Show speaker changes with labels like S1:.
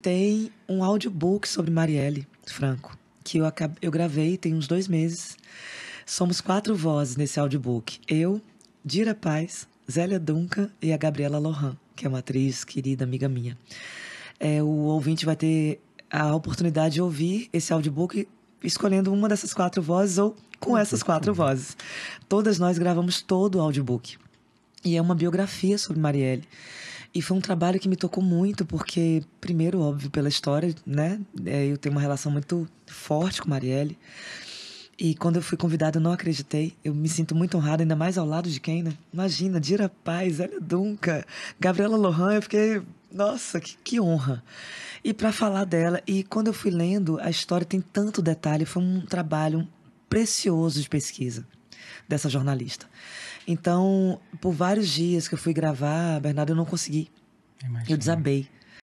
S1: Tem um audiobook sobre Marielle Franco, que eu, acabei, eu gravei tem uns dois meses. Somos quatro vozes nesse audiobook. Eu, Dira Paz, Zélia Duncan e a Gabriela Lohan, que é uma atriz querida, amiga minha. É, o ouvinte vai ter a oportunidade de ouvir esse audiobook escolhendo uma dessas quatro vozes ou com uhum. essas quatro vozes. Todas nós gravamos todo o audiobook. E é uma biografia sobre Marielle. E foi um trabalho que me tocou muito, porque, primeiro, óbvio, pela história, né? É, eu tenho uma relação muito forte com Marielle. E quando eu fui convidada, eu não acreditei. Eu me sinto muito honrada, ainda mais ao lado de quem, né? Imagina, Dira Paz, Elia Dunca, Gabriela Lohan, eu fiquei. Nossa, que, que honra. E para falar dela, e quando eu fui lendo, a história tem tanto detalhe, foi um trabalho precioso de pesquisa dessa jornalista. Então, por vários dias que eu fui gravar, Bernardo, eu não consegui. Imagina. Eu desabei.